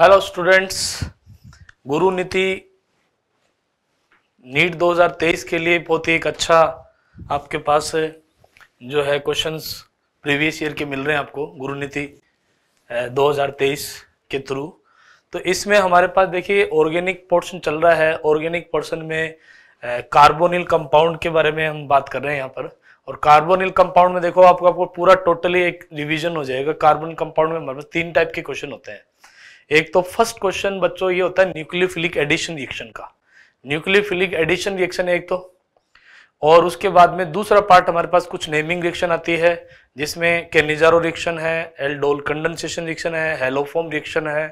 Hello students गुरु नीति NEET 2023 के लिए बहुत ही एक अच्छा आपके पास जो है क्वेश्चंस प्रीवियस ईयर के मिल रहे हैं आपको गुरु नीति 2023 के थ्रू तो इसमें हमारे पास देखिए ऑर्गेनिक पोर्शन चल रहा है ऑर्गेनिक पोर्शन में कार्बोनिल कंपाउंड के बारे में हम बात कर रहे हैं यहाँ पर और कार्बोनिल कंपाउंड में देखो आपका आपको पूरा टोटली एक रिविजन हो जाएगा कार्बोनिल कंपाउंड में हमारे पास तीन टाइप के क्वेश्चन होते हैं एक तो फर्स्ट क्वेश्चन बच्चों ये होता है न्यूक्लियोफिलिक एडिशन रिएक्शन का न्यूक्लियोफिलिक एडिशन रिएक्शन है एक तो और उसके बाद में दूसरा पार्ट हमारे पास कुछ नेमिंग रिएक्शन आती है जिसमें केनिजारो रिएक्शन है एल्डोल कंडेंसेशन रिएक्शन है हेलोफोम रिएक्शन है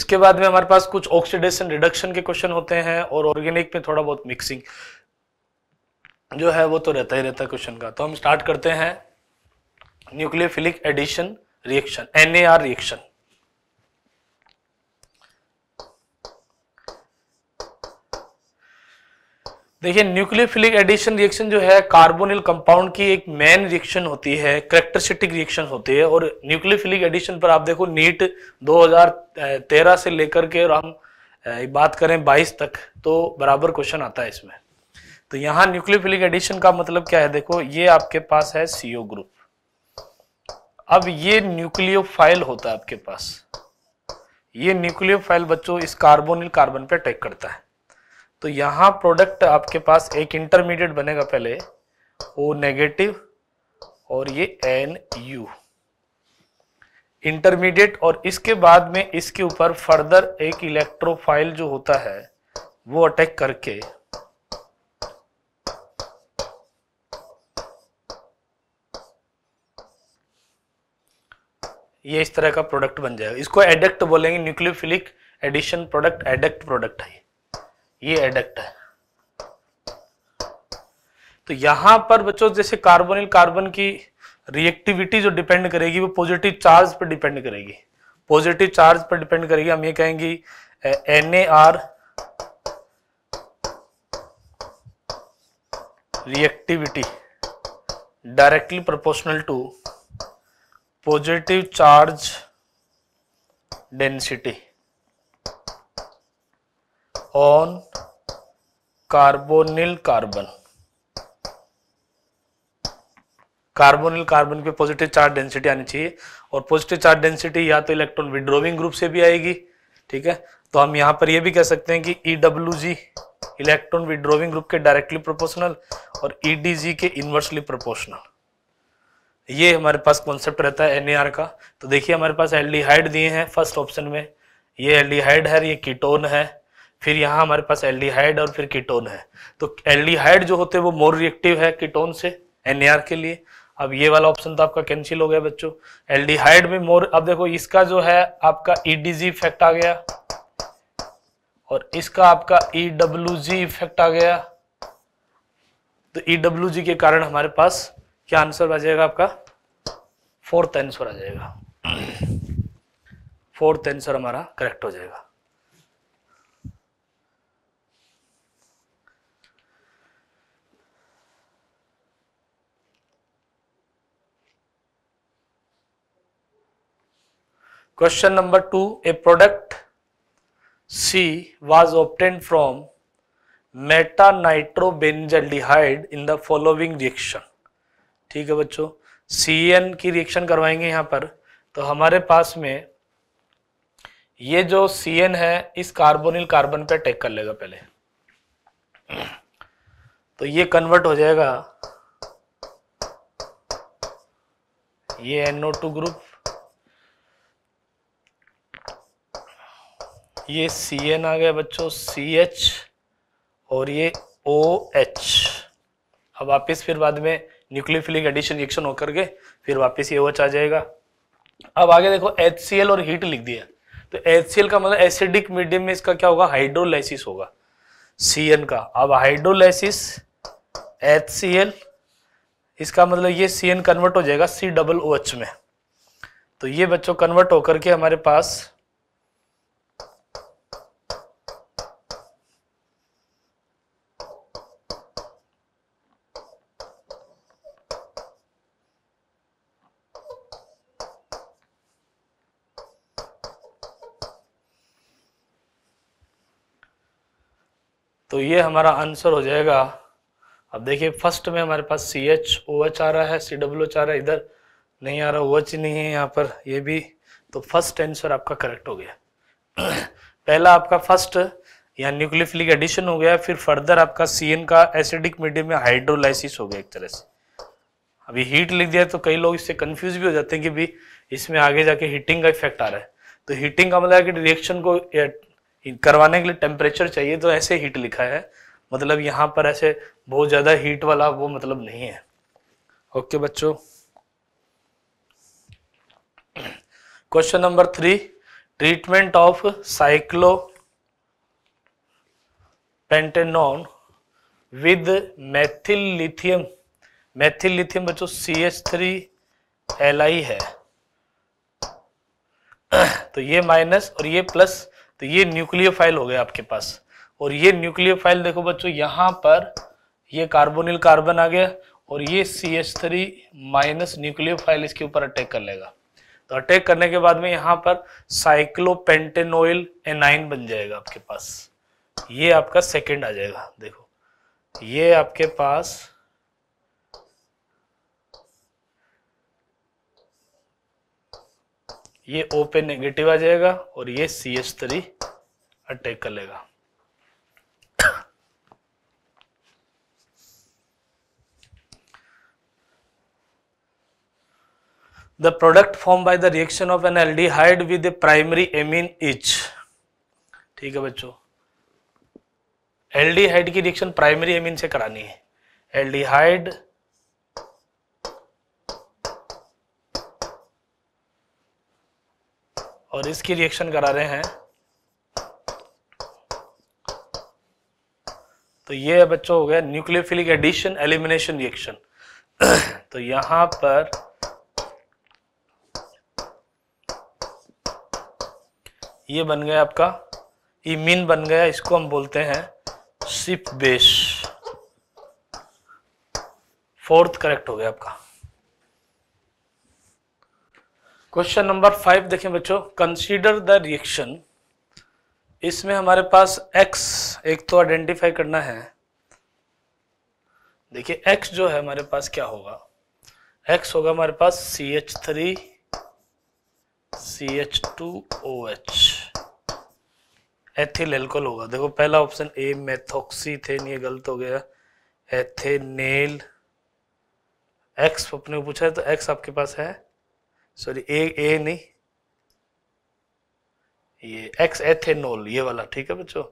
इसके बाद में हमारे पास कुछ ऑक्सीडेशन रिडक्शन के क्वेश्चन होते हैं और ऑर्गेनिक में थोड़ा बहुत मिक्सिंग जो है वो तो रहता ही रहता है क्वेश्चन का तो हम स्टार्ट करते हैं nucleophilic addition reaction N reaction देखिए न्यूक्लियोफिलिक एडिशन रिएक्शन जो है कार्बोनिल कंपाउंड की एक मेन रिएक्शन होती है करेक्टरिस्टिक रिएक्शन होती है और न्यूक्लियोफिलिक एडिशन पर आप देखो नीट 2013 से लेकर के और हम बात करें 22 तक तो बराबर क्वेश्चन आता है इसमें तो यहाँ न्यूक्लियोफिलिक एडिशन का मतलब क्या है देखो ये आपके पास है सीओ ग्रुप अब ये न्यूक्लियो होता है आपके पास ये न्यूक्लियो बच्चों इस कार्बोनिल कार्बन पे अटैक करता है तो यहाँ प्रोडक्ट आपके पास एक इंटरमीडिएट बनेगा पहले ओ नेगेटिव और ये एन यू इंटरमीडिएट और इसके बाद में इसके ऊपर फर्दर एक इलेक्ट्रोफाइल जो होता है वो अटैक करके ये इस तरह का प्रोडक्ट बन जाएगा इसको एडक्ट बोलेंगे nucleophilic addition product adduct product है ये एडक्ट है तो यहां पर बच्चों जैसे कार्बोनिल कार्बन की रिएक्टिविटी जो डिपेंड करेगी वो पॉजिटिव चार्ज पर डिपेंड करेगी पॉजिटिव चार्ज पर डिपेंड करेगी हम ये कहेंगे N A R reactivity directly proportional to positive charge density on carbonyl carbon carbonyl carbon पे पॉजिटिव चार्ज डेंसिटी आनी चाहिए और पॉजिटिव चार्ज डेंसिटी या तो इलेक्ट्रॉन विड्रोविंग ग्रुप से भी आएगी ठीक है तो हम यहां पर यह भी कह सकते हैं कि जी इलेक्ट्रॉन विड्रोविंग ग्रुप के डायरेक्टली प्रोपोर्शनल और ई e के इनवर्सली प्रोपोर्शनल ये हमारे पास कॉन्सेप्ट रहता है एन का तो देखिए हमारे पास एल्डिहाइड दिए हैं फर्स्ट ऑप्शन में ये एल्डिहाइड है ये कीटोन है फिर यहाँ हमारे पास एल्डिहाइड और फिर कीटोन है तो एल्डिहाइड जो होते हैं वो मोर रिएक्टिव है कीटोन से एन के लिए अब ये वाला ऑप्शन तो आपका कैंसिल हो गया बच्चों एल्डिहाइड में मोर अब देखो इसका जो है आपका ईडीजी e इफेक्ट आ गया और इसका आपका जी e इफेक्ट आ गया तो जी e के कारण हमारे पास क्या आंसर आ जाएगा आपका फोर्थ आंसर आ जाएगा फोर्थ आंसर हमारा करेक्ट हो जाएगा Question number 2 a product C was obtained from meta nitrobenzaldehyde in the following reaction ठीक है बच्चों सी एन की रिएक्शन करवाएंगे यहाँ पर तो हमारे पास में ये जो सी एन है इस कार्बोनिल कार्बन पे टेक कर लेगा पहले तो ये कन्वर्ट हो जाएगा ये एनओ टू ग्रुप ये सी एन आ गया बच्चों सी एच और ये ओ एच अब वापिस फिर बाद में न्यूक्लियोफिलिक एडिशन रिएक्शन होकर के फिर वापस ये ओ एच आ जाएगा अब आगे देखो एच सी एल और हीट लिख दिया तो एच का मतलब एसिडिक मीडियम में इसका क्या होगा हाइड्रोलाइसिस होगा सी का अब हाइड्रोलाइसिस एच इसका मतलब ये सी कन्वर्ट हो जाएगा सी डबल ओ एच में तो ये बच्चों कन्वर्ट होकर के हमारे पास तो ये हमारा आंसर हो जाएगा अब देखिए फर्स्ट में हमारे पास सी एच ओ एच आ रहा है सी डब्ल्यू एच आ रहा है इधर नहीं आ रहा ओ एच नहीं है यहाँ पर ये भी तो फर्स्ट आंसर आपका करेक्ट हो गया पहला आपका फर्स्ट यहाँ न्यूक्लियोफिलिक एडिशन हो गया फिर फर्दर आपका सी एन का एसिडिक मीडियम में हाइड्रोलाइसिस हो गया एक तरह से अभी हीट लिख दिया तो कई लोग इससे कंफ्यूज भी हो जाते हैं कि भी इसमें आगे जाके हीटिंग का इफेक्ट आ रहा है तो हीटिंग का मतलब है कि रिएक्शन को करवाने के लिए टेम्परेचर चाहिए तो ऐसे हीट लिखा है मतलब यहाँ पर ऐसे बहुत ज़्यादा हीट वाला वो मतलब नहीं है ओके बच्चों question number three treatment of cyclopentanone with methyl lithium methyl lithium बच्चों C H three L I है तो ये माइनस और ये प्लस तो ये न्यूक्लियो हो गया आपके पास और ये न्यूक्लियो देखो बच्चों यहां पर ये कार्बोनिल कार्बन आ गया और ये सी एच थ्री माइनस फाइल इसके ऊपर अटैक कर लेगा तो अटैक करने के बाद में यहां पर साइक्लोपेंटेनोइल एनाइन बन जाएगा आपके पास ये आपका सेकेंड आ जाएगा देखो ये आपके पास ये ओ पे नेगेटिव आ जाएगा और ये सी एच थ्री अटैक कर लेगा product form by the reaction of an aldehyde with primary amine which ठीक है बच्चों हाइड की रिएक्शन प्राइमरी एमिन से करानी है एल डी हाइड और इसकी रिएक्शन करा रहे हैं तो ये बच्चों हो गया न्यूक्लियोफिलिक एडिशन एलिमिनेशन रिएक्शन तो यहां पर ये बन गया आपका इमीन बन गया इसको हम बोलते हैं सिप बेस फोर्थ करेक्ट हो गया आपका क्वेश्चन नंबर फाइव देखें बच्चों कंसीडर द रिएक्शन इसमें हमारे पास एक्स एक तो आइडेंटिफाई करना है देखिए एक्स जो है हमारे पास क्या होगा एक्स होगा हमारे पास C H three C H two O H ethyl alcohol होगा देखो पहला ऑप्शन ए थे ये गलत हो गया एथेनेल एक्स अपने पूछा है तो एक्स आपके पास है सॉरी ए ए नहीं ये एक्स एथेनॉल ये वाला ठीक है बच्चों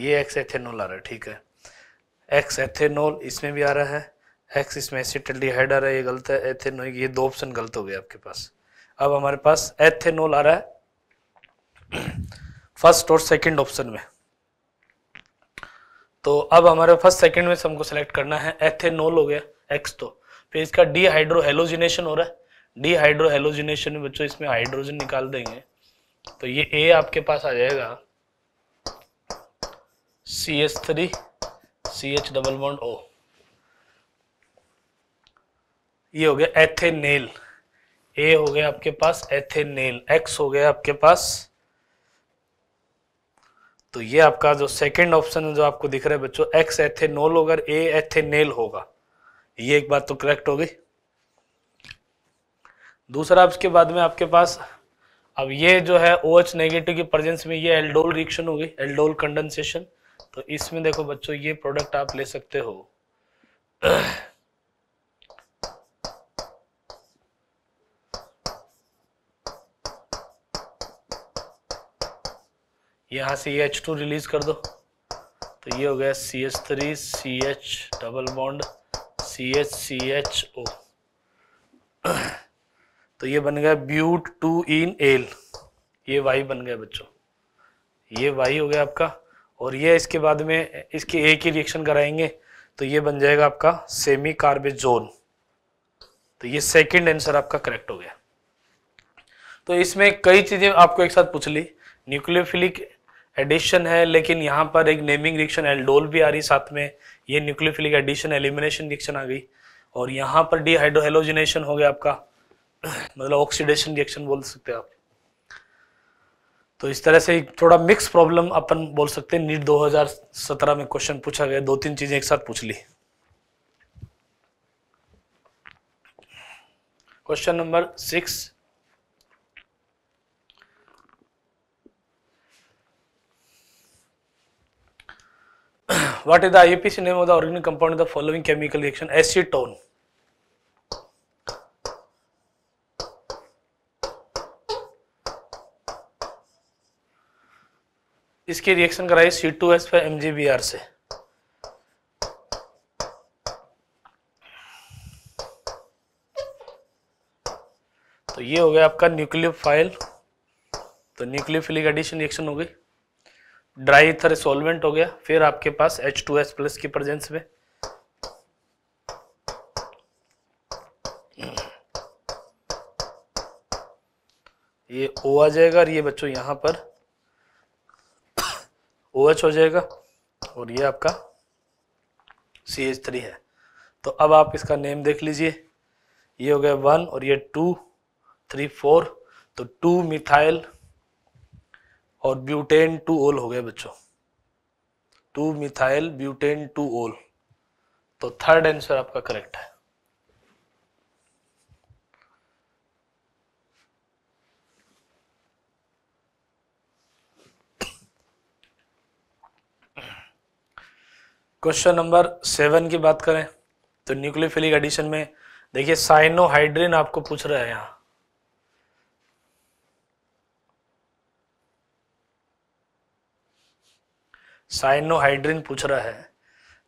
ये एक्स एथेनॉल आ रहा है ठीक है एक्स एथेनॉल इसमें भी आ रहा है एक्स इसमें एसिटल डिहाइड आ रहा है ये गलत है एथेनोल ये दो ऑप्शन गलत हो गए आपके पास अब हमारे पास एथेनॉल आ रहा है फर्स्ट और सेकंड ऑप्शन में तो अब हमारे फर्स्ट सेकंड में से हमको सेलेक्ट करना है एथेनॉल हो गया एक्स तो फिर इसका डीहाइड्रो हेलोजिनेशन हो रहा है डीहाइड्रोहेलोजिनेशन में बच्चों इसमें हाइड्रोजन निकाल देंगे तो ये ए आपके पास आ जाएगा C H three C H double one O ये हो गया एथेनेल ए हो गया आपके पास एथेनेल एक्स हो गया आपके पास तो ये आपका जो सेकंड ऑप्शन जो आपको दिख रहा है बच्चों एक्स एथेनोल होगा ए एथेनेल होगा ये एक बात तो करेक्ट हो गई दूसरा उसके बाद में आपके पास अब ये जो है ओ OH नेगेटिव की प्रेजेंस में ये एल्डोल रिएक्शन हो गई एल्डोल कंडेंसेशन तो इसमें देखो बच्चों ये प्रोडक्ट आप ले सकते हो यहां से ये H2 रिलीज कर दो तो ये हो गया C H three C H double bond C H C H O तो ये बन गया ब्यूट टू इन एल ये वाई बन गया बच्चों ये वाई हो गया आपका और ये इसके बाद में इसके ए की रिएक्शन कराएंगे तो ये बन जाएगा आपका सेमी कार्बेजोन तो ये सेकंड आंसर आपका करेक्ट हो गया तो इसमें कई चीजें आपको एक साथ पूछ ली न्यूक्लियोफिलिक एडिशन है लेकिन यहाँ पर एक नेमिंग रिएक्शन एल्डोल भी आ रही साथ में ये न्यूक्लियोफिलिक एडिशन एलिमिनेशन रिएक्शन आ गई और यहाँ पर डीहाइड्रोहेलोजिनेशन हो गया आपका मतलब ऑक्सीडेशन रिएक्शन बोल सकते हैं आप तो इस तरह से थोड़ा मिक्स प्रॉब्लम अपन बोल सकते हैं नीट 2017 में क्वेश्चन पूछा गया दो तीन चीजें एक साथ पूछ ली question number six what is the IPC name of the organic compound in the following chemical reaction इसकी रिएक्शन कराई C two S five M G B R से तो ये हो गया आपका न्यूक्लियोफाइल तो न्यूक्लियोफिलिक एडिशन रिएक्शन हो गई ड्राई थर सॉल्वेंट हो गया फिर आपके पास एच टू एस प्लस की प्रेजेंस में ये ओ आ जाएगा और ये बच्चों यहां पर ओ OH हो जाएगा और ये आपका सी एच थ्री है तो अब आप इसका नेम देख लीजिए ये हो गया वन और ये टू थ्री फोर तो टू मिथाइल और ब्यूटेन टू ओल हो गया बच्चों two methyl butane two ol तो थर्ड आंसर आपका करेक्ट है क्वेश्चन नंबर सेवन की बात करें तो न्यूक्लियोफिलिक एडिशन में देखिए साइनोहाइड्रिन आपको पूछ रहा है यहाँ साइनोहाइड्रिन पूछ रहा है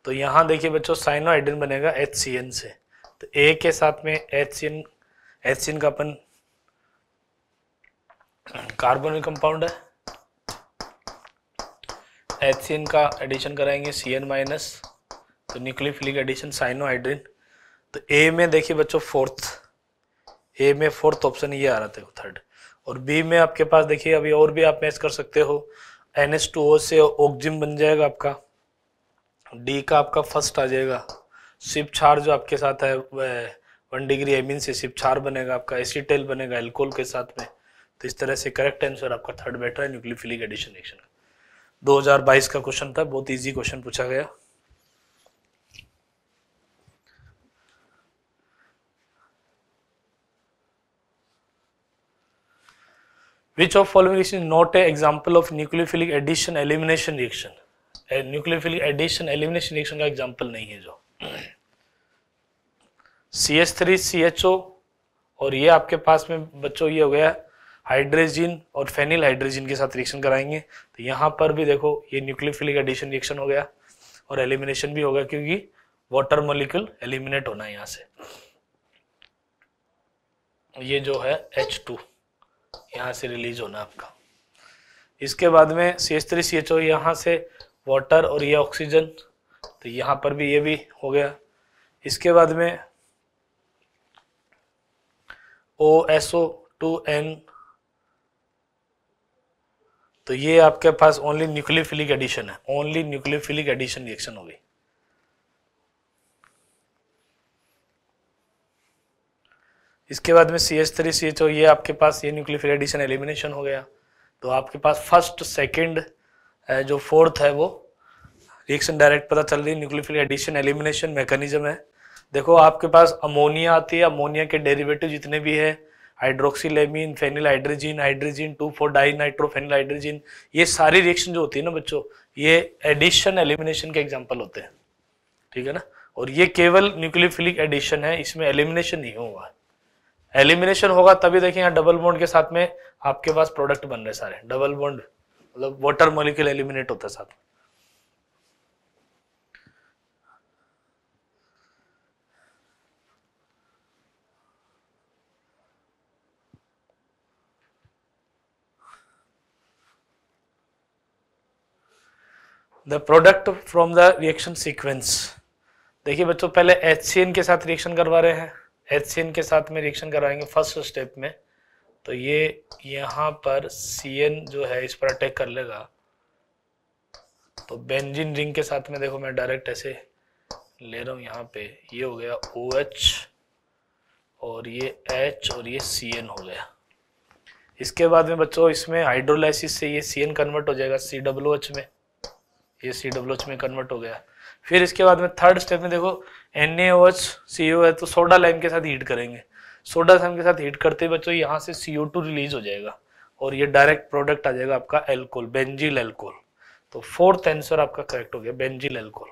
तो यहां देखिए बच्चों साइनोहाइड्रिन बनेगा एच से तो ए के साथ में H C N H C N का अपन कार्बोनिक कंपाउंड है एच का एडिशन कराएंगे सी एन माइनस तो न्यूक्लियोफिलिक एडिशन साइनोहाइड्रिन तो ए में देखिए बच्चों फोर्थ ए में फोर्थ ऑप्शन ये आ रहा था थर्ड और बी में आपके पास देखिए अभी और भी आप मैच कर सकते हो एन एस टू ओ से ऑक्जिम बन जाएगा आपका डी का आपका फर्स्ट आ जाएगा सिप छार जो आपके साथ है वन डिग्री एमिन से सिप छार बनेगा आपका एसिटेल बनेगा एल्कोल के साथ में तो इस तरह से करेक्ट आंसर आपका थर्ड बैठ रहा है न्यूक्लियोफिलिक एडिशन एक्शन 2022 का क्वेश्चन था बहुत इजी क्वेश्चन पूछा गया which of following is not a example of nucleophilic addition elimination reaction nucleophilic addition elimination reaction का एग्जाम्पल नहीं है जो C H three C H O और ये आपके पास में बच्चों ये हो गया हाइड्रेजिन और फेनिल हाइड्रेजिन के साथ रिएक्शन कराएंगे तो यहाँ पर भी देखो ये न्यूक्लियोफिलिक एडिशन रिएक्शन हो गया और एलिमिनेशन भी होगा क्योंकि वाटर मोलिक्यूल एलिमिनेट होना है यहाँ से ये जो है एच टू यहाँ से रिलीज होना आपका इसके बाद में C H three C H O यहाँ से वाटर और ये ऑक्सीजन तो यहाँ पर भी ये भी हो गया इसके बाद में O S O two N तो ये आपके पास ओनली न्यूक्लियोफिलिक एडिशन है ओनली न्यूक्लियोफिलिक एडिशन रिएक्शन होगी इसके बाद में C H three C H O ये आपके पास ये न्यूक्लियोफिलिक एडिशन एलिमिनेशन हो गया तो आपके पास फर्स्ट सेकेंड जो फोर्थ है वो रिएक्शन डायरेक्ट पता चल रही न्यूक्लियोफिलिक एडिशन एलिमिनेशन मैकेनिज्म है देखो आपके पास अमोनिया आती है अमोनिया के डेरिवेटिव जितने भी हैं hydroxylamine phenyl hydrazine two four di hydrazine ये सारी रिएक्शन जो होती है ना बच्चों ये एडिशन एलिमिनेशन के एग्जाम्पल होते हैं ठीक है ना और ये केवल न्यूक्लियोफिलिक एडिशन है इसमें एलिमिनेशन नहीं होगा एलिमिनेशन होगा तभी देखिए यहाँ डबल बॉन्ड के साथ में आपके पास प्रोडक्ट बन रहे सारे डबल बॉन्ड मतलब वाटर मॉलिक्यूल एलिमिनेट होता है साथ में the product from the reaction sequence देखिए बच्चों पहले एच के साथ रिएक्शन करवा रहे हैं एच के साथ में रिएक्शन करवाएंगे फर्स्ट स्टेप में तो ये यहाँ पर सी जो है इस पर अटैक कर लेगा तो बेंजीन रिंग के साथ में देखो मैं डायरेक्ट ऐसे ले रहा हूँ यहाँ पे ये हो गया ओ OH और ये H और ये एन हो गया इसके बाद में बच्चों इसमें हाइड्रोलाइसिस से ये एन कन्वर्ट हो जाएगा सी डब्ल्यू एच में ये सी डब्ल्यू एच में कन्वर्ट हो गया फिर इसके बाद में थर्ड स्टेप में देखो एन ए ओ एच सी ओ है तो सोडा लाइम के साथ हीट करेंगे सोडा लाइम के साथ हीट करते बच्चों यहाँ से सी ओ टू रिलीज हो जाएगा और ये डायरेक्ट प्रोडक्ट आ जाएगा आपका एल्कोल बेंजिल एल्कोल तो फोर्थ आंसर आपका करेक्ट हो गया benzyl alcohol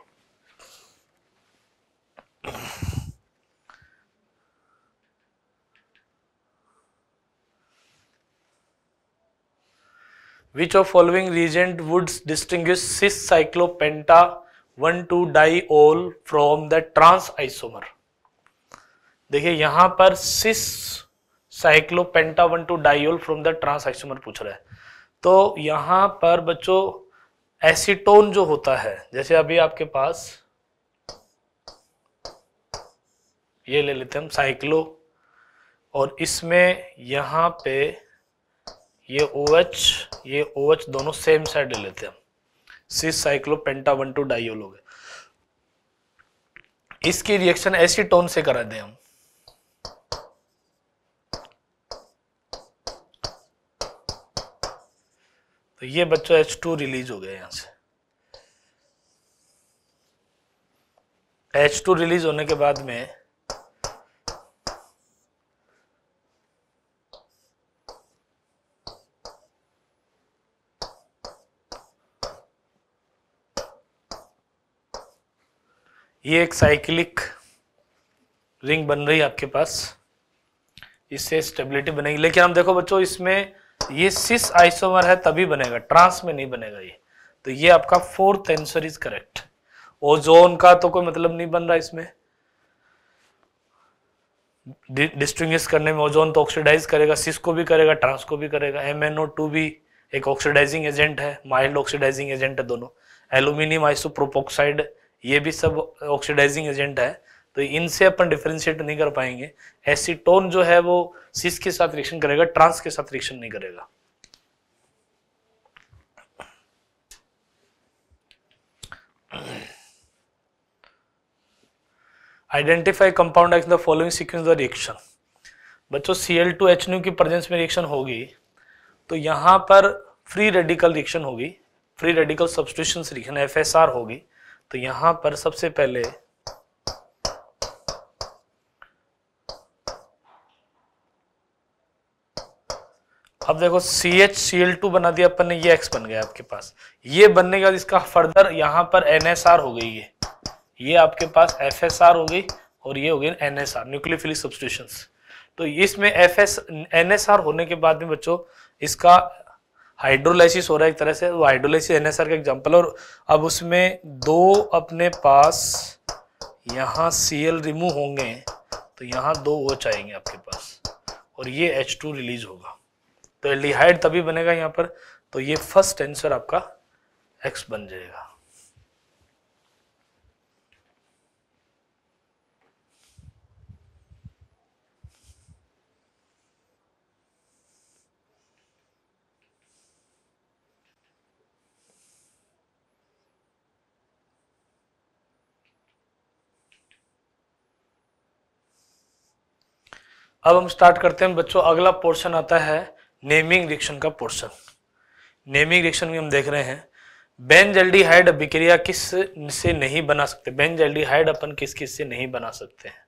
which of which of following reagent cyclopenta one two di ol from the trans isomer देखिए यहां पर cis cyclopenta one two diol from the trans isomer पूछ रहा है तो यहां पर बच्चों एसीटोन जो होता है जैसे अभी आपके पास ये ले लेते हम साइक्लो और इसमें यहां पे ये ओ OH, ये ओ OH दोनों सेम साइड ले लेते हैं cis penta one two diol हो गए इसकी रिएक्शन टोन से करा दें हम तो ये बच्चों H2 रिलीज हो गया यहां से H2 रिलीज होने के बाद में ये एक साइकिलिक रिंग बन रही है आपके पास इससे स्टेबिलिटी बनेगी लेकिन हम देखो बच्चों इसमें ये सिस आइसोमर है तभी बनेगा ट्रांस में नहीं बनेगा ये तो ये आपका fourth answer is correct ozone का तो कोई मतलब नहीं बन रहा इसमें डिस्टिंग करने में ओजोन तो ऑक्सीडाइज करेगा सिस को भी करेगा ट्रांस को भी करेगा एम टू भी एक ऑक्सीडाइजिंग एजेंट है माइल्ड ऑक्सीडाइजिंग एजेंट है दोनों एल्यूमिनियम आइसोप्रोपोक्साइड ये भी सब ऑक्सीडाइजिंग एजेंट है तो इनसे अपन डिफ्रेंशिएट नहीं कर पाएंगे एसीटोन जो है वो सिस के साथ रिएक्शन करेगा ट्रांस के साथ रिएक्शन नहीं करेगा identify compound X the following sequence the reaction बच्चों C L two H nu की प्रेजेंस में रिएक्शन होगी तो यहां पर फ्री रेडिकल रिएक्शन होगी free radical substitution reaction F S R होगी तो यहां पर सबसे पहले अब देखो C H C L two बना दिया अपन ने ये एक्स बन गया आपके पास ये बनने के बाद इसका फर्दर यहां पर एन एस आर हो गई ये ये आपके पास एफ एस आर हो गई और ये हो गई N S R nucleophilic substitution तो इसमें F S N S R होने के बाद में बच्चों इसका हाइड्रोलाइसिस हो रहा है एक तरह से वो हाइड्रोलाइसिस एनएसआर का एग्जाम्पल और अब उसमें दो अपने पास यहाँ सीएल रिमूव होंगे तो यहाँ दो वो चाहेंगे आपके पास और ये एच टू रिलीज होगा तो एल्डिहाइड तभी बनेगा यहाँ पर तो ये फर्स्ट आंसर आपका एक्स बन जाएगा अब हम स्टार्ट करते हैं बच्चों अगला पोर्शन आता है नेमिंग रिएक्शन का पोर्शन नेमिंग रिएक्शन में हम देख रहे हैं हाइड अभिक्रिया किस से नहीं बना सकते हाइड अपन किस किस से नहीं बना सकते हैं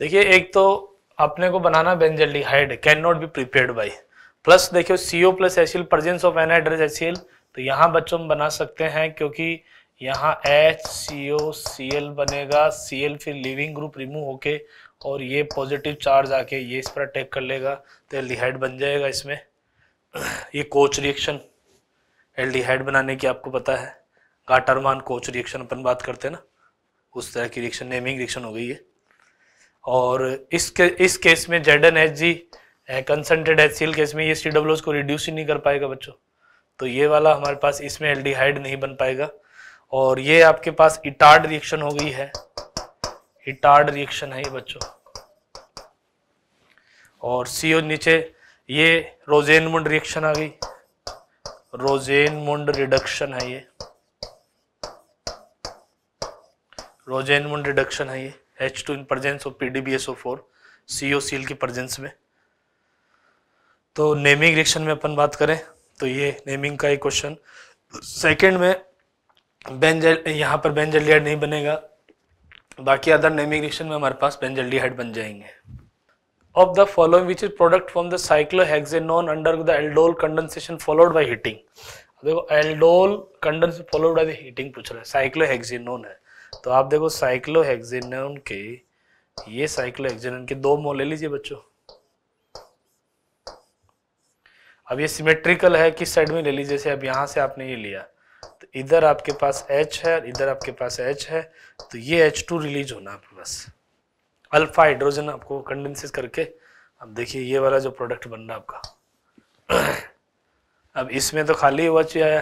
देखिए एक तो अपने को बनाना हाइड can not be prepared by plus देखियो CO plus acyl presence of anhydrous acyl तो यहां बच्चों हम बना सकते हैं क्योंकि यहाँ एच सी ओ सी एल बनेगा सी एल फिर लिविंग ग्रुप रिमूव होके और ये पॉजिटिव चार्ज आके ये इस पर अटैक कर लेगा तो एल्डिहाइड बन जाएगा इसमें ये कोच रिएक्शन एल्डिहाइड बनाने की आपको पता है गाटरमान कोच रिएक्शन अपन बात करते हैं ना उस तरह की रिएक्शन नेमिंग रिएक्शन हो गई है और इसके इस केस में Z N H G concentrated H C L case में ये सी डब्ल्यू को रिड्यूस ही नहीं कर पाएगा बच्चों तो ये वाला हमारे पास इसमें एल्डिहाइड नहीं बन पाएगा और ये आपके पास इटार्ड रिएक्शन हो गई है इटार्ड रिएक्शन है ये बच्चों और सीओ नीचे ये मुंड रिएक्शन आ गई रोजेनमुंड रिडक्शन है ये मुंड रिडक्शन है ये H two in presence of PDBSO four सीओ सील की प्रजेंस में तो नेमिंग रिएक्शन में अपन बात करें तो ये नेमिंग का एक क्वेश्चन सेकंड में बेंजल यहाँ पर बेंजलियाड नहीं बनेगा बाकी अदर नेमिग्रेशन में हमारे पास बेंजलियाड बन जाएंगे of the following which is product from the cyclohexanone under the aldol condensation followed by heating देखो aldol condense followed by the heating पूछ रहा है साइक्लोहेक्सेनॉन है तो आप देखो साइक्लोहेक्सेनॉन के ये साइक्लोहेक्सेनॉन के दो मोल ले लीजिए बच्चों अब ये सिमेट्रिकल है किस साइड में ले लीजिए जैसे अब यहां से आपने ये लिया तो इधर आपके पास H है और इधर आपके पास H है तो ये H2 रिलीज होना आपके पास अल्फा हाइड्रोजन आपको कंडेंसेस करके अब देखिए ये वाला जो प्रोडक्ट बन रहा आपका अब इसमें तो खाली ओ आया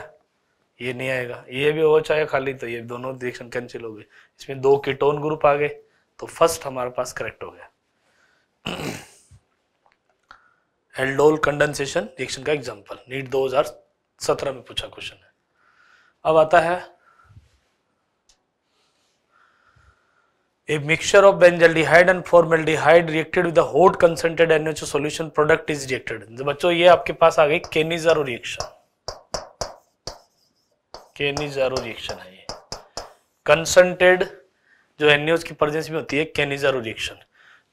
ये नहीं आएगा ये भी ओ आया खाली तो ये दोनों रिएक्शन कैंसिल हो गए इसमें दो कीटोन ग्रुप आ गए तो फर्स्ट हमारे पास करेक्ट हो गया एल्डोल कंडेंसेशन रिएक्शन का एग्जांपल नीट 2017 में पूछा क्वेश्चन है अब आता है A mixture of benzaldehyde and formaldehyde reacted with hot concentrated concentrated NH2 solution product is reacted. तो बच्चों ये आपके पास आ गई केनिजारो रिएक्शन केनिजारो रिएक्शन है ये कंसेंट्रेड जो एनएच की प्रेजेंस में होती है केनिजारो रिएक्शन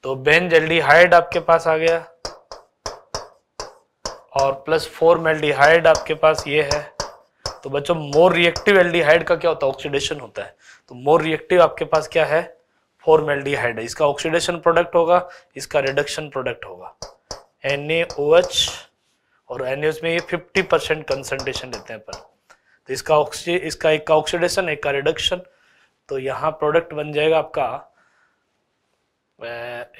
तो बेंजल्डिहाइड आपके पास आ गया और प्लस फोर मेल्डिहाइड आपके पास ये है तो बच्चों मोर रिएक्टिव एल्डिहाइड का क्या होता है ऑक्सीडेशन होता है तो मोर रिएक्टिव आपके पास क्या है फॉर्म फॉर्मेल्डिहाइड है इसका ऑक्सीडेशन प्रोडक्ट होगा इसका रिडक्शन प्रोडक्ट होगा NaOH और NaOH में ये 50 परसेंट कंसनट्रेशन देते हैं पर तो इसका ऑक्सी इसका एक का ऑक्सीडेशन एक का रिडक्शन तो यहाँ प्रोडक्ट बन जाएगा आपका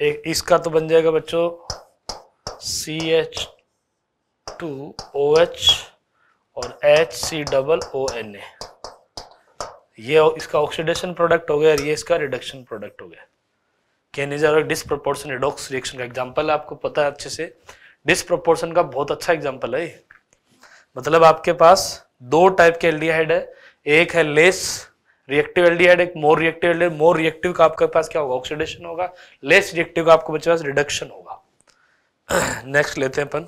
एक इसका तो बन जाएगा बच्चों C H two O H और H C double O N A ये इसका ऑक्सीडेशन प्रोडक्ट हो गया और ये इसका रिडक्शन प्रोडक्ट हो गया कैनिजर और डिसप्रोपोर्शन रिडोक्स रिएक्शन का एग्जाम्पल है आपको पता है अच्छे से डिसप्रोपोर्शन का बहुत अच्छा एग्जाम्पल है मतलब आपके पास दो टाइप के एल्डिहाइड है एक है लेस रिएक्टिव एल्डिहाइड एक more reactive aldehyde more reactive का आपके पास क्या होगा ऑक्सीडेशन होगा लेस रिएक्टिव का आपके पास रिडक्शन होगा नेक्स्ट लेते हैं अपन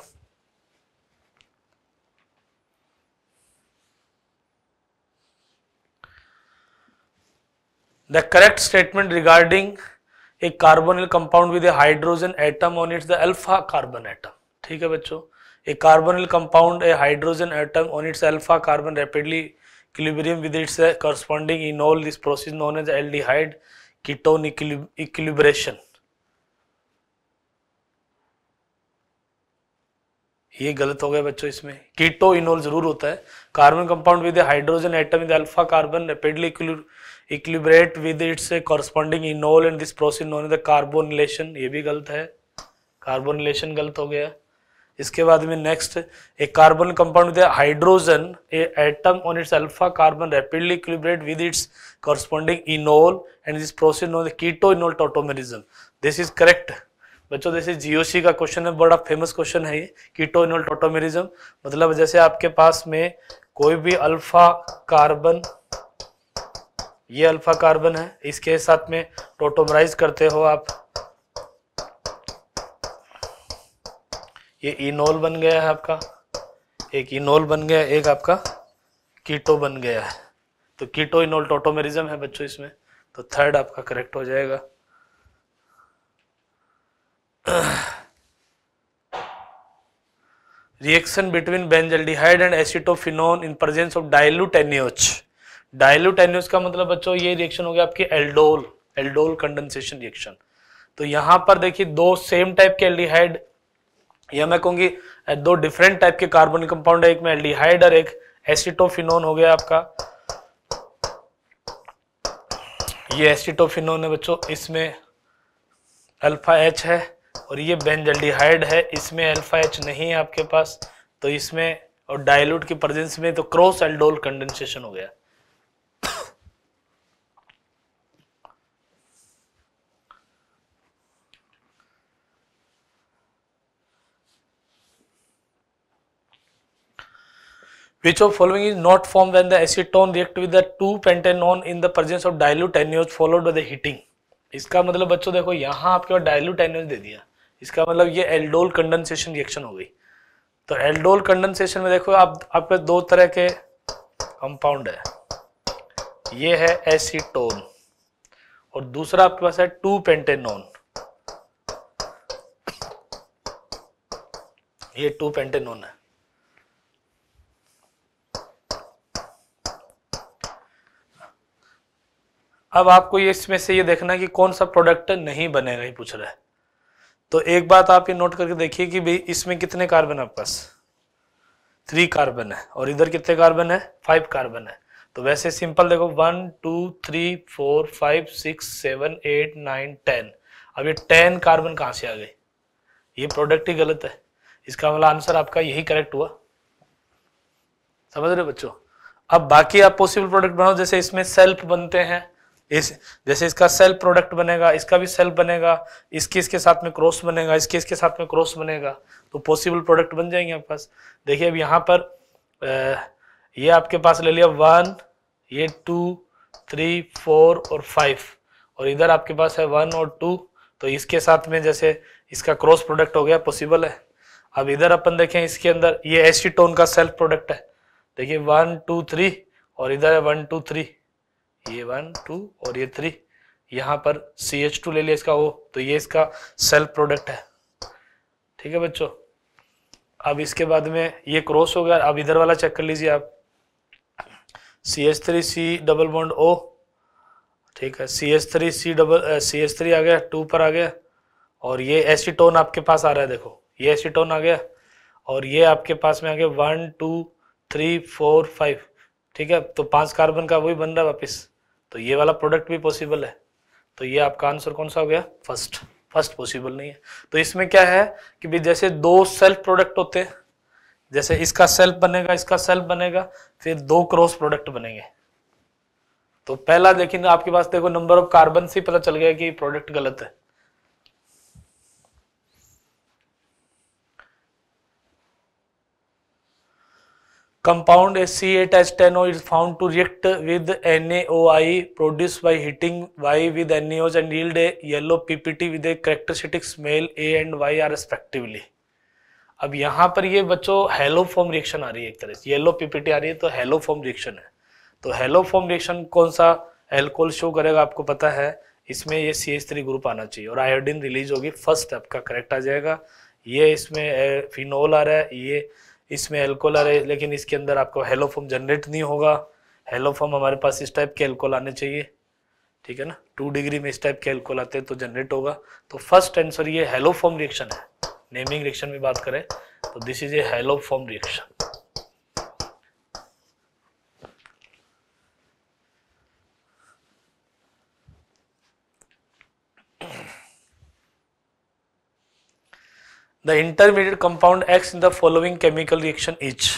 The correct statement regarding a carbonyl compound with a hydrogen atom on its the alpha carbon atom. theek hai bachcho a carbonyl compound a hydrogen atom on its alpha carbon rapidly equilibrium with its corresponding enol this process known as aldehyde ketone equilibration ये गलत हो गया बच्चों इसमें कीटो enol जरूर होता है carbon compound with hydrogen atom with alpha carbon rapidly equilibrate with its corresponding enol and this process known the carbonylation ये भी गलत है कार्बोनिलेशन गलत हो गया इसके बाद में next a carbon compound with hydrogen a atom on its alpha carbon rapidly equilibrate with its corresponding enol and this process known the keto enol tautomerism this is correct बच्चों जैसे जीओसी का क्वेश्चन है बड़ा famous question है ये कीटो enol tautomerism मतलब जैसे आपके पास में कोई भी अल्फा कार्बन ये अल्फा कार्बन है इसके साथ में टोटोमराइज करते हो आप ये इनोल बन गया है आपका एक इनोल बन गया एक आपका कीटो बन गया है तो कीटो इनोल टोटोमेरिज्म है बच्चों इसमें तो थर्ड आपका करेक्ट हो जाएगा reaction between benzaldehyde and acetophenone in presence of dilute एनियोच डायलूट एन्यूस का मतलब बच्चों ये रिएक्शन हो गया आपके एल्डोल एल्डोल कंडेंसेशन रिएक्शन तो यहाँ पर देखिए दो सेम टाइप के एल्डिहाइड या मैं कहूंगी दो डिफरेंट टाइप के कार्बन कंपाउंड है एक में एल्डिहाइड और एक एसिटोफिनोन हो गया आपका ये एसिटोफिनोन है बच्चों इसमें अल्फा एच है और ये बेंजल्डिहाइड है इसमें अल्फा एच नहीं है आपके पास तो इसमें और डायलूट की प्रेजेंस में तो क्रॉस एल्डोल कंडेंसेशन हो गया Which of following is not formed when the acetone react with the 2-pentanone in the presence of dilute anions followed by the heating? इसका मतलब बच्चों देखो यहाँ आपके पास डायलूट एनोज दे दिया इसका मतलब ये एल्डोल कंडेंसेशन रिएक्शन हो गई तो एल्डोल कंडेंसेशन में देखो आप आपके दो तरह के कंपाउंड है ये है एसीटोन और दूसरा आपके पास है टू पेंटेनोन ये टू पेंटेनोन है अब आपको ये इसमें से ये देखना कि कौन सा प्रोडक्ट नहीं बनेगा ही पूछ रहा है तो एक बात आप ये नोट करके देखिए कि भाई इसमें कितने कार्बन आपके पास थ्री कार्बन है और इधर कितने कार्बन है फाइव कार्बन है तो वैसे सिंपल देखो one two three four five six seven eight nine ten अब ये टेन कार्बन कहाँ से आ गए ये प्रोडक्ट ही गलत है इसका मतलब आंसर आपका यही करेक्ट हुआ समझ रहे बच्चों अब बाकी आप पॉसिबल प्रोडक्ट बनाओ जैसे इसमें सेल्फ बनते हैं इस जैसे इसका सेल्फ प्रोडक्ट बनेगा इसका भी सेल्फ बनेगा इसके इसके साथ में क्रॉस बनेगा इसके इसके साथ में क्रॉस बनेगा तो पॉसिबल प्रोडक्ट बन जाएंगे आपके पास देखिए अब यहाँ पर ये आपके पास ले लिया वन ये टू थ्री फोर और फाइव और इधर आपके पास है वन और टू तो इसके साथ में जैसे इसका क्रॉस प्रोडक्ट हो गया पॉसिबल है अब इधर अपन देखें इसके अंदर ये एसिटोन का सेल्फ प्रोडक्ट है देखिए वन टू थ्री और इधर है वन टू थ्री ये वन टू और ये थ्री यहाँ पर सी एच टू ले लिया इसका ओ तो ये इसका सेल्फ प्रोडक्ट है ठीक है बच्चों अब इसके बाद में ये क्रॉस हो गया अब इधर वाला चेक कर लीजिए आप C H three C double bond O ठीक है C H three C double C H three आ गया टू पर आ गया और ये एसीटोन आपके पास आ रहा है देखो ये एसीटोन आ गया और ये आपके पास में आ गया one two three four five ठीक है तो पांच कार्बन का वही बन रहा है वापिस तो ये वाला प्रोडक्ट भी पॉसिबल है तो ये आपका आंसर कौन सा हो गया फर्स्ट फर्स्ट पॉसिबल नहीं है तो इसमें क्या है कि भी जैसे दो सेल्फ प्रोडक्ट होते हैं जैसे इसका सेल्फ बनेगा इसका सेल्फ बनेगा फिर दो क्रॉस प्रोडक्ट बनेंगे तो पहला लेकिन आपके पास देखो नंबर ऑफ कार्बन से पता चल गया कि प्रोडक्ट गलत है compound HCl is found to react with NaOI produced by heating Y with NaOH and yield a yellow PPT with a characteristic smell A and Y are respectively. अब यहाँ पर ये बच्चों हेलो फॉर्म रिएक्शन आ रही है एक तरह से येलो पीपीटी आ रही है तो हेलो फॉर्म रिएक्शन है तो हेलो फॉर्म रिएक्शन कौन सा एल्कोहल शो करेगा आपको पता है इसमें ये सी एच थ्री ग्रुप आना चाहिए और आयोडीन रिलीज होगी फर्स्ट स्टेप का करेक्ट आ जाएगा ये इसमें फिनोल आ रहा है ये इसमें आ है लेकिन इसके अंदर आपको हेलोफॉर्म जनरेट नहीं होगा हेलोफॉर्म हमारे पास इस टाइप के एल्कोल आने चाहिए ठीक है ना टू डिग्री में इस टाइप के एल्कोल आते हैं तो जनरेट होगा तो फर्स्ट आंसर ये हेलोफॉर्म रिएक्शन है नेमिंग रिएक्शन में बात करें तो this is a haloform reaction the intermediate compound X in the following chemical reaction each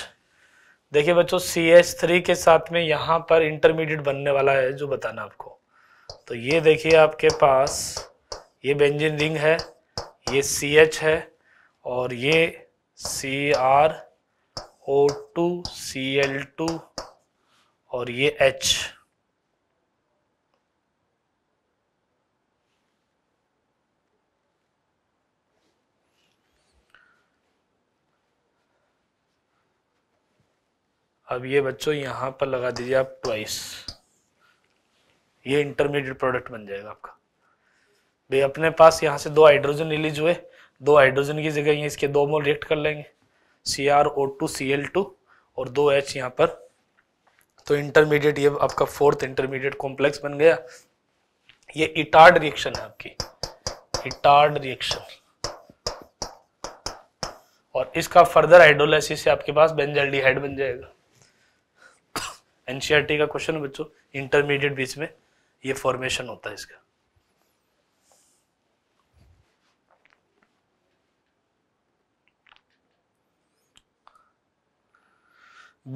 देखिए बच्चों सी एच थ्री के साथ में यहाँ पर इंटरमीडिएट बनने वाला है जो बताना आपको तो ये देखिए आपके पास ये बेंजिन रिंग है ये सी एच है और ये C R O two C L two और ये एच अब ये बच्चों यहाँ पर लगा दीजिए आप ट्वाइस ये इंटरमीडिएट प्रोडक्ट बन जाएगा आपका भाई अपने पास यहाँ से दो हाइड्रोजन रिलीज हुए दो हाइड्रोजन की जगह ये इसके दो मोल रिएक्ट कर लेंगे C R O two C L two और दो एच यहाँ पर तो इंटरमीडिएट ये आपका फोर्थ इंटरमीडिएट कॉम्प्लेक्स बन गया ये इटार्ड रिएक्शन है आपकी इटार्ड रिएक्शन और इसका फर्दर हाइड्रोलाइसिस से आपके पास बेंजल्डिहाइड बन जाएगा एनसीईआरटी का क्वेश्चन बच्चों इंटरमीडिएट बीच में ये फॉर्मेशन होता है इसका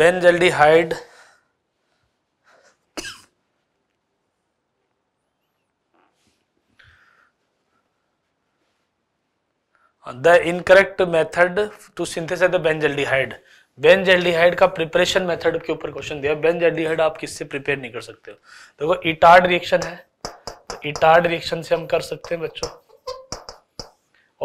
benzaldehyde the incorrect method to synthesise the benzaldehyde benzaldehyde का प्रिपरेशन मेथड के ऊपर क्वेश्चन दिया बेंजेल्डिहाइड आप किससे प्रिपेयर नहीं कर सकते हो देखो इटार्ड रिएक्शन है तो इटार्ड रिएक्शन से हम कर सकते हैं बच्चों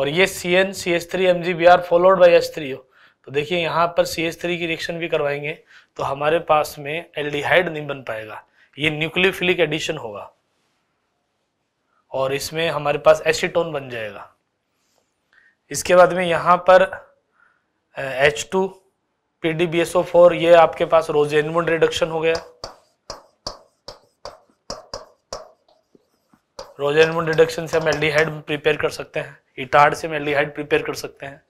और ये C N C S three M G B R followed by S three हो तो देखिए यहाँ पर सी एस थ्री की रिएक्शन भी करवाएंगे तो हमारे पास में एल्डिहाइड नहीं बन पाएगा ये न्यूक्लियोफिलिक एडिशन होगा और इसमें हमारे पास एसीटोन बन जाएगा इसके बाद में यहाँ पर एच टू PDBSO4 ये आपके पास रोजेनवन रिडक्शन हो गया रोजेनवन रिडक्शन से हम एल्डिहाइड प्रिपेयर कर सकते हैं इटार्ड से हम एल्डिहाइड प्रिपेयर कर सकते हैं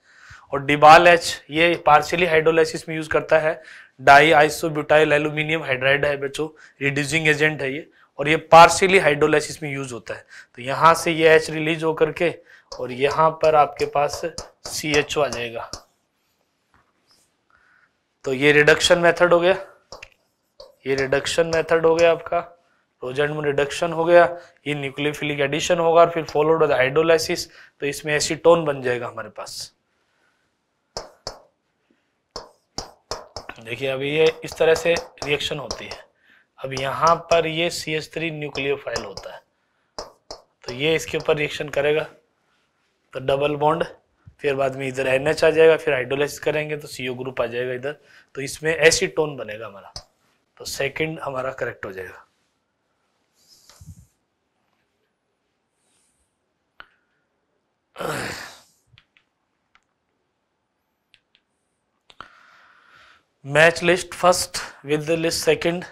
और डिबाल एच ये पार्शियली हाइड्रोलाइसिस में यूज करता है डाई आइसोब्यूटाइल एल्यूमिनियम हाइड्राइड है बच्चों रिड्यूसिंग एजेंट है ये और ये पार्शियली हाइड्रोलाइसिस में यूज होता है तो यहाँ से ये एच रिलीज होकर के और यहाँ पर आपके पास सी आ जाएगा तो ये रिडक्शन मेथड हो गया ये रिडक्शन मेथड हो गया आपका रोजेंट में रिडक्शन हो गया ये न्यूक्लियोफिलिक एडिशन होगा और फिर फॉलोड होता हाइड्रोलाइसिस तो इसमें एसीटोन बन जाएगा हमारे पास देखिए अभी ये इस तरह से रिएक्शन होती है अब यहां पर ये सी एस थ्री न्यूक्लियोफाइल होता है तो ये इसके ऊपर रिएक्शन करेगा तो डबल बॉन्ड फिर बाद में इधर एन आ जाएगा फिर आइडोलाइज करेंगे तो सी ग्रुप आ जाएगा इधर तो इसमें टोन बनेगा हमारा तो सेकंड हमारा करेक्ट हो जाएगा match list first with the list second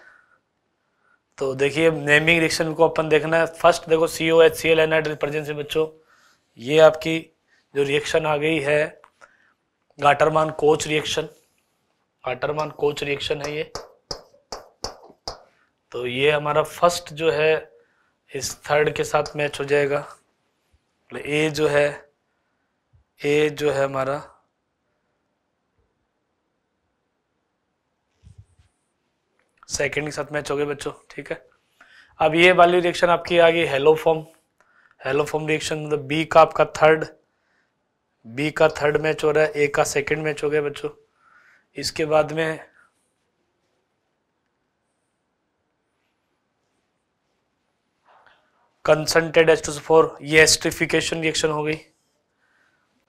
तो देखिए नेमिंग रिएक्शन को अपन देखना है फर्स्ट देखो C O H C L N represent बच्चों ये आपकी जो रिएक्शन आ गई है Gattermann Koch reaction Gattermann Koch reaction है ये तो ये हमारा फर्स्ट जो है इस थर्ड के साथ मैच हो जाएगा ए जो है ए जो है हमारा सेकंड के साथ मैच हो गए बच्चों ठीक है अब ये वाली रिएक्शन आपकी आ गई halo form halo form reaction मतलब बी का आपका थर्ड बी का थर्ड मैच हो रहा है ए का सेकंड मैच हो गया बच्चों इसके बाद में कंसनटेड एच टू फोर ये एस्टिफिकेशन रिएक्शन हो गई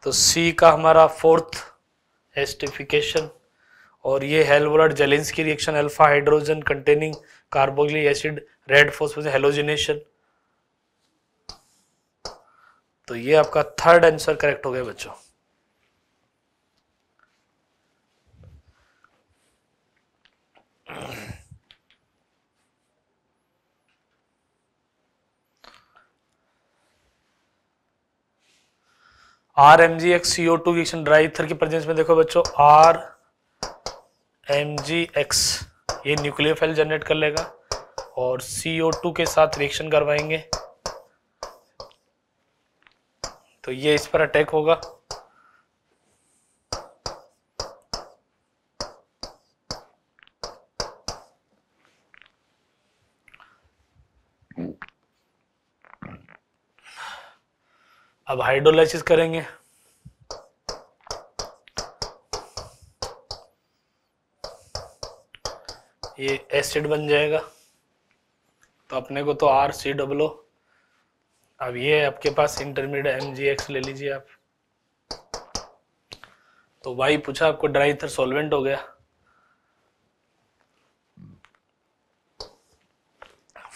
तो सी का हमारा फोर्थ एस्टिफिकेशन और ये हेलवर्ड जेलिंस की reaction alpha hydrogen containing carboxylic acid red phosphorus halogenation तो ये आपका थर्ड आंसर करेक्ट हो गया बच्चों R M G X CO two की ड्राई थर की प्रेजेंस में देखो बच्चों आर एम जी एक्स ये न्यूक्लियोफाइल जनरेट कर लेगा और सीओ टू के साथ रिएक्शन करवाएंगे तो ये इस पर अटैक होगा अब हाइड्रोलाइसिस करेंगे ये एसिड बन जाएगा तो अपने को तो आर सी डब्लो अब ये आपके पास इंटरमीडिएट एम जी एक्स ले लीजिए आप तो वाई पूछा आपको ड्राई थर सॉल्वेंट हो गया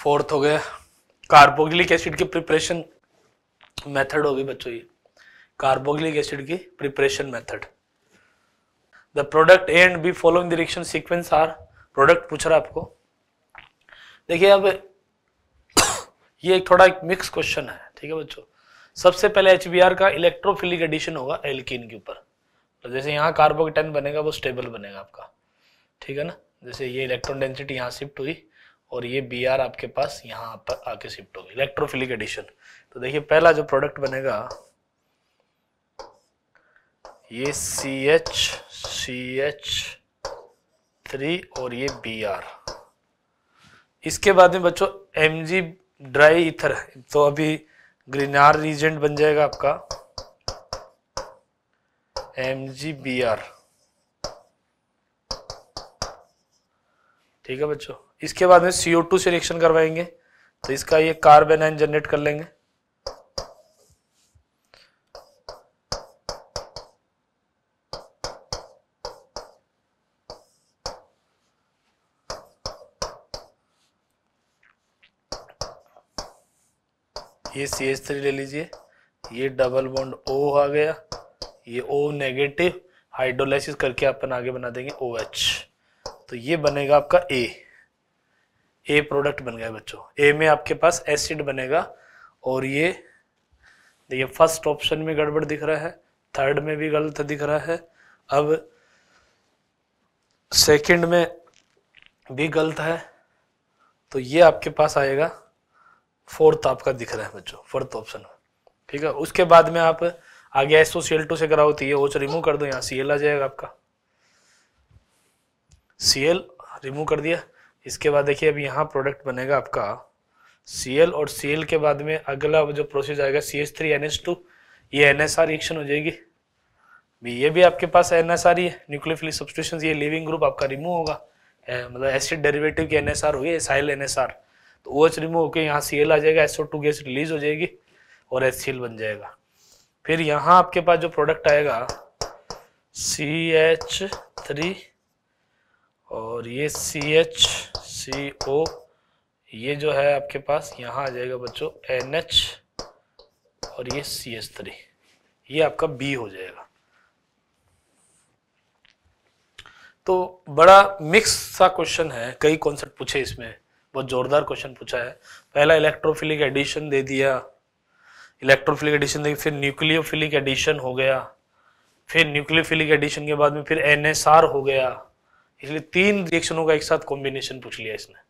फोर्थ हो गया कार्बोक्लिक एसिड की प्रिपरेशन मेथड होगी बच्चों ये कार्बोक्लिक एसिड की preparation method the product A and B following direction sequence are product पूछ रहा आपको देखिए अब ये एक थोड़ा एक मिक्स क्वेश्चन है ठीक है बच्चों सबसे पहले एच का इलेक्ट्रोफिलिक एडिशन होगा एल्किन के ऊपर तो जैसे यहाँ कार्बोकेटन बनेगा वो स्टेबल बनेगा आपका ठीक है ना जैसे ये इलेक्ट्रॉन डेंसिटी यहाँ शिफ्ट हुई और ये बी आर आपके पास यहाँ पर आके शिफ्ट होगी इलेक्ट्रोफिलिक एडिशन तो देखिए पहला जो प्रोडक्ट बनेगा ये C H C H three और ये बी आर इसके बाद में बच्चों एम जी ड्राई ईथर है तो अभी ग्रीनार रीजेंट बन जाएगा आपका एम जी बी आर ठीक है बच्चों इसके बाद में सीओ टू सिलेक्शन करवाएंगे तो इसका ये कार्बन एन जनरेट कर लेंगे ये सी एच थ्री ले लीजिए ये डबल बॉन्ड ओ आ गया ये ओ नेगेटिव हाइड्रोलाइसिस करके अपन आगे बना देंगे ओ एच तो ये बनेगा आपका ए ए प्रोडक्ट बन गया बच्चों ए में आपके पास एसिड बनेगा और ये देखिए फर्स्ट ऑप्शन में गड़बड़ दिख रहा है थर्ड में भी गलत दिख रहा है अब सेकंड में भी गलत है तो ये आपके पास आएगा फोर्थ आपका दिख रहा है बच्चों फोर्थ ऑप्शन ठीक है उसके बाद में आप आगे एसओ सी एल टू से कराओ तो ये ओच रिमूव तो कर दो यहाँ सी एल आ जाएगा आपका सी एल रिमूव कर दिया इसके बाद देखिए अब यहाँ प्रोडक्ट बनेगा आपका सी एल और सी एल के बाद में अगला जो प्रोसेस आएगा C H three N H two ये एन एस आर रिएक्शन हो जाएगी भी ये भी आपके पास एन एस आर ही है न्यूक्लियोफिलिक सब्सटीट्यूशन ये लिविंग ग्रुप आपका रिमूव होगा मतलब एसिड डेरिवेटिव की एन एस आर हुई साइल एन एस आर तो ओ एच रिमूव होकर यहाँ सी आ जाएगा एस गैस रिलीज हो जाएगी और एच बन जाएगा फिर यहाँ आपके पास जो प्रोडक्ट आएगा सी एच थ्री और ये सी एच सी ओ ये जो है आपके पास यहाँ आ जाएगा बच्चों एन एच और ये सी एच थ्री ये आपका बी हो जाएगा तो बड़ा मिक्स सा क्वेश्चन है कई कॉन्सेप्ट पूछे इसमें बहुत जोरदार क्वेश्चन पूछा है पहला इलेक्ट्रोफिलिक एडिशन दे दिया इलेक्ट्रोफिलिक एडिशन दे फिर न्यूक्लियोफिलिक एडिशन हो गया फिर न्यूक्लियोफिलिक एडिशन के बाद में फिर एन हो गया इसलिए तीन रिएक्शनों का एक साथ कॉम्बिनेशन पूछ लिया इसने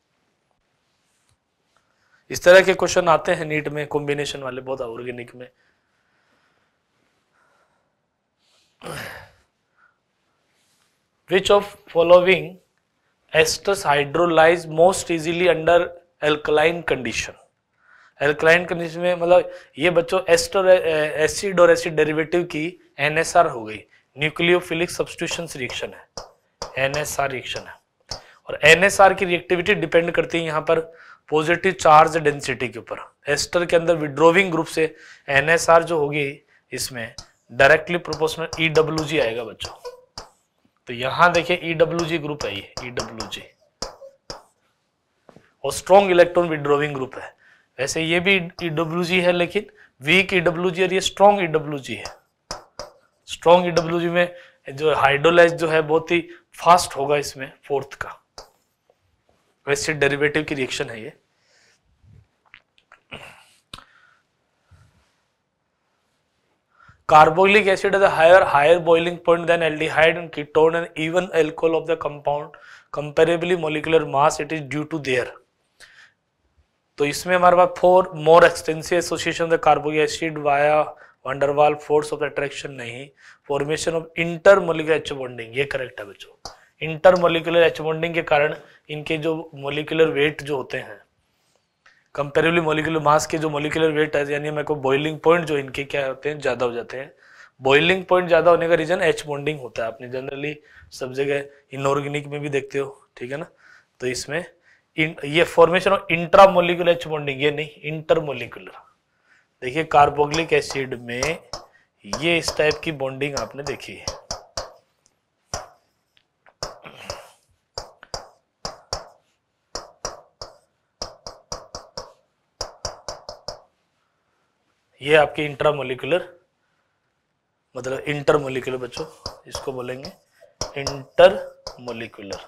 इस तरह के क्वेश्चन आते हैं नीट में कॉम्बिनेशन वाले बहुत ऑर्गेनिक में which of following esters hydrolyze most easily under alkaline condition alkaline condition में मतलब ये बच्चों एस्टर एसिड और एसिड डेरिवेटिव की एनएसआर हो गई न्यूक्लियोफिलिक सब्सटिट्यूशन रिएक्शन है एनएसआर रिएक्शन है और एनएसआर की रिएक्टिविटी डिपेंड करती है यहाँ पर पॉजिटिव चार्ज डेंसिटी के ऊपर एस्टर के अंदर विड्रोविंग ग्रुप से एनएसआर जो होगी इसमें डायरेक्टली प्रोपोर्शनल ई आएगा बच्चों तो यहां देखिए ईडब्ल्यू e ग्रुप है ये ईडब्ल्यू e और स्ट्रॉन्ग इलेक्ट्रॉन विड्रोविंग ग्रुप है वैसे ये भी ईडब्ल्यू e है लेकिन वीक ईडब्ल्यू और ये स्ट्रॉन्ग ईडब्ल्यू है स्ट्रॉन्ग ईडब्ल्यू में जो हाइड्रोलाइज जो है बहुत ही फास्ट होगा इसमें फोर्थ का वैसे डेरिवेटिव की रिएक्शन है ये Carboxylic acid has a higher higher boiling point than aldehyde and ketone and even alcohol of the compound. Comparably molecular mass it is due to their. तो इसमें हमारे पास four more extensive association the carbolic acid via van der Waals force of attraction नहीं formation of intermolecular H bonding ये correct है बच्चों inter intermolecular H bonding के कारण इनके जो मोलिकुलर वेट जो होते हैं कंपेरेबली मोलिकुलर मास के जो मोलिकुलर वेट है यानी मेरे को बॉइलिंग पॉइंट जो इनके क्या होते हैं ज़्यादा हो जाते हैं बॉइलिंग पॉइंट ज़्यादा होने का रीज़न एच बॉन्डिंग होता है आपने जनरली सब जगह इनऑर्गेनिक में भी देखते हो ठीक है ना तो इसमें इन ये formation of intramolecular H bonding ये नहीं इंटर मोलिकुलर देखिए कार्बोगलिक एसिड में ये इस टाइप की बॉन्डिंग आपने देखी है ये आपके इंट्रामोलिकुलर मतलब इंटरमोलिकुलर बच्चों इसको बोलेंगे intermolecular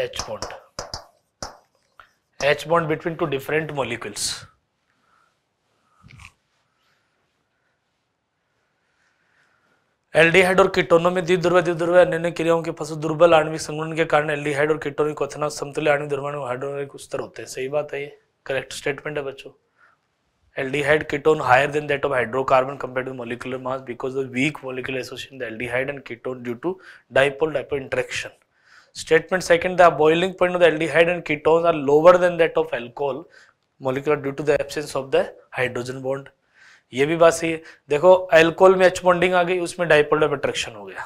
H bond H bond between two different molecules aldehyde और कीटोनों में दी दुर्व अन्य क्रियाओं के फसल दुर्बल आणविक संगठन के कारण एल्डिहाइड और कीटोनिक क्वथना समतुल्य आणविक द्रव्यमान हाइड्रोनिक स्तर होते हैं सही बात है ये करेक्ट स्टेटमेंट है बच्चों aldehyde ketone higher than that of hydrocarbon compared to molecular mass because of weak molecular association the aldehyde and ketone due to dipole dipole interaction. Statement second the boiling point of the aldehyde and ketones are lower than that of alcohol molecular due to the absence of the hydrogen bond. ये भी बात सही है देखो alcohol में H bonding आ गई उसमें dipole dipole attraction हो गया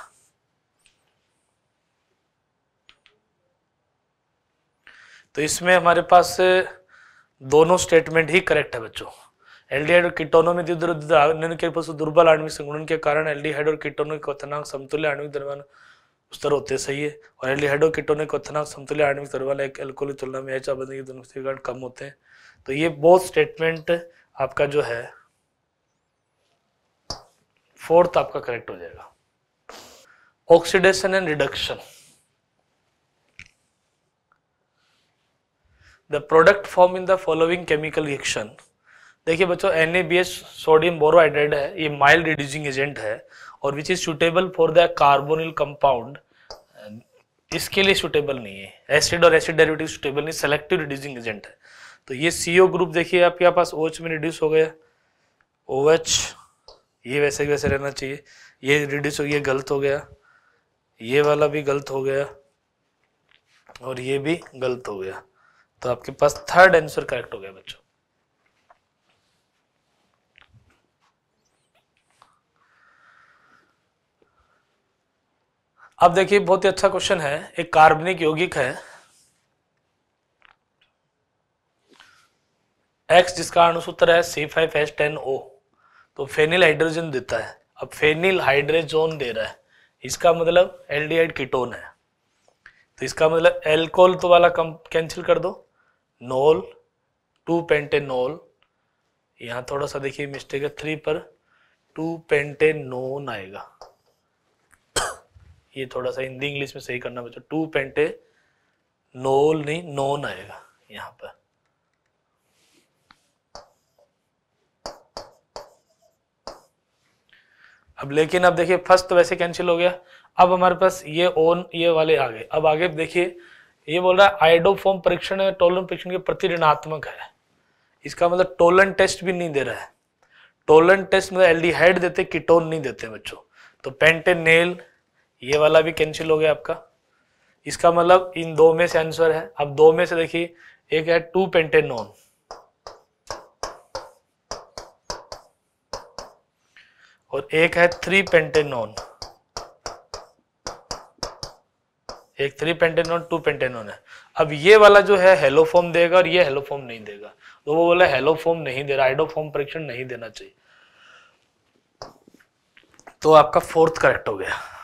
तो इसमें हमारे पास दोनों स्टेटमेंट ही करेक्ट है बच्चों एल्डीहाइड और कीटोनों में युद्ध अनियन के पास दुर्बल आणविक संगठन के कारण एल्डीहाइड और कीटोनों के कथनाक समतुल्य आणविक दरम्यान स्तर होते सही है और एल्डीहाइड और कीटोनों के कथनाक समतुल्य आणविक दरम्यान एक एल्कोहल की तुलना में एच आबंधन के दोनों कारण कम होते हैं तो ये बहुत स्टेटमेंट आपका जो है फोर्थ आपका करेक्ट हो जाएगा oxidation and reduction the product formed in the following chemical reaction देखिए बच्चों एन सोडियम बोरोहाइड्रेट है ये माइल्ड रिड्यूसिंग एजेंट है और which is suitable for the carbonyl compound इसके लिए सुटेबल नहीं है एसिड और एसिड डेरिवेटिव सुटेबल नहीं सेलेक्टिव रिड्यूसिंग एजेंट है तो ये सीओ ग्रुप देखिए आपके पास ओएच में रिड्यूस हो गया ओएच ये वैसे वैसे रहना चाहिए ये रिड्यूस हो गया गलत हो गया ये वाला भी गलत हो गया और ये भी गलत हो गया तो आपके पास थर्ड आंसर करेक्ट हो गया बच्चों अब देखिए बहुत ही अच्छा क्वेश्चन है एक कार्बनिक यौगिक है एक्स जिसका अणुसूत्र है C five H ten O तो फेनिल हाइड्रोजन देता है अब फेनिल हाइड्रोजोन दे रहा है इसका मतलब एल्डिहाइड कीटोन है तो इसका मतलब एल्कोल तो वाला कम कैंसिल कर दो नोल टू पेंटेनोल यहाँ थोड़ा सा देखिए मिस्टेक है थ्री पर टू पेंटेनोन आएगा ये थोड़ा सा हिंदी इंग्लिश में सही करना बच्चों टू पेंटे नोल नहीं नोन आएगा यहाँ पर अब लेकिन अब देखिए फर्स्ट तो वैसे कैंसिल हो गया अब हमारे पास ये ओन ये वाले आ गए अब आगे देखिए ये बोल रहा है आइडोफॉर्म परीक्षण टोलन परीक्षण के प्रति ऋणात्मक है इसका मतलब टोलन टेस्ट भी नहीं दे रहा है टोलन टेस्ट मतलब एल्डिहाइड देते किटोन नहीं देते बच्चों तो पेंटेनेल ये वाला भी कैंसिल हो गया आपका इसका मतलब इन दो में से आंसर है अब दो में से देखिए एक है टू नॉन और एक है थ्री पेंटेनॉन एक थ्री नॉन टू नॉन है अब ये वाला जो है हेलोफॉर्म देगा और ये हेलोफॉर्म नहीं देगा तो वो बोला हेलोफॉर्म नहीं दे रहा आइडोफॉर्म परीक्षण नहीं देना चाहिए तो आपका फोर्थ करेक्ट हो गया